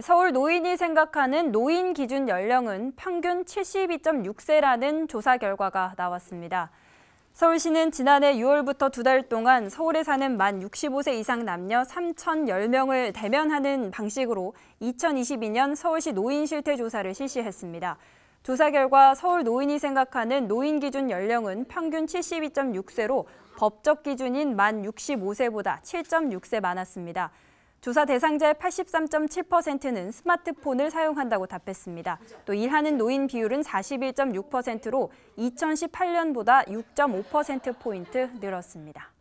서울 노인이 생각하는 노인 기준 연령은 평균 72.6세라는 조사 결과가 나왔습니다. 서울시는 지난해 6월부터 두 달 동안 서울에 사는 만 65세 이상 남녀 3,010명을 대면하는 방식으로 2022년 서울시 노인 실태 조사를 실시했습니다. 조사 결과 서울 노인이 생각하는 노인 기준 연령은 평균 72.6세로 법적 기준인 만 65세보다 7.6세 많았습니다. 조사 대상자의 83.7%는 스마트폰을 사용한다고 답했습니다. 또 일하는 노인 비율은 41.6%로 2018년보다 6.5%포인트 늘었습니다.